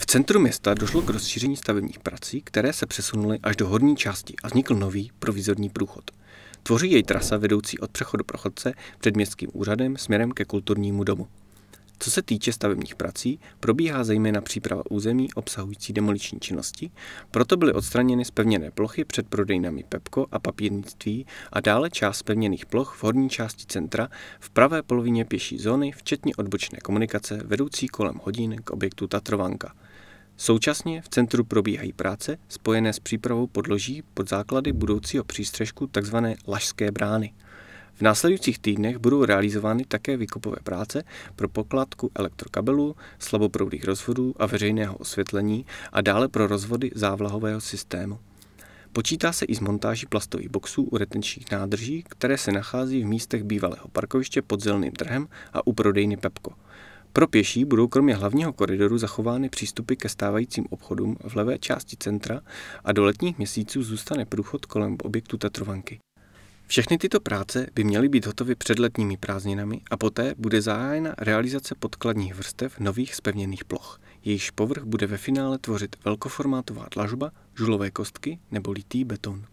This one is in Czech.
V centru města došlo k rozšíření stavebních prací, které se přesunuly až do horní části a vznikl nový provizorní průchod. Tvoří jej trasa vedoucí od přechodu prochodce před městským úřadem směrem ke kulturnímu domu. Co se týče stavebních prací, probíhá zejména příprava území obsahující demoliční činnosti, proto byly odstraněny spevněné plochy před prodejnami Pepko a papírnictví a dále část spevněných ploch v horní části centra v pravé polovině pěší zóny, včetně odbočné komunikace vedoucí kolem hodin k objektu Tatrovanka. Současně v centru probíhají práce spojené s přípravou podloží pod základy budoucího přístřežku tzv. lašské brány. V následujících týdnech budou realizovány také výkopové práce pro pokladku elektrokabelů, slaboproudých rozvodů a veřejného osvětlení a dále pro rozvody závlahového systému. Počítá se i z montáží plastových boxů u retenčních nádrží, které se nachází v místech bývalého parkoviště pod zeleným trhem a u prodejny Pepko. Pro pěší budou kromě hlavního koridoru zachovány přístupy ke stávajícím obchodům v levé části centra a do letních měsíců zůstane průchod kolem objektu Tatrovanky. Všechny tyto práce by měly být hotovy před letními prázdninami a poté bude zahájena realizace podkladních vrstev nových spevněných ploch. Jejíž povrch bude ve finále tvořit velkoformátová dlažba, žulové kostky nebo litý beton.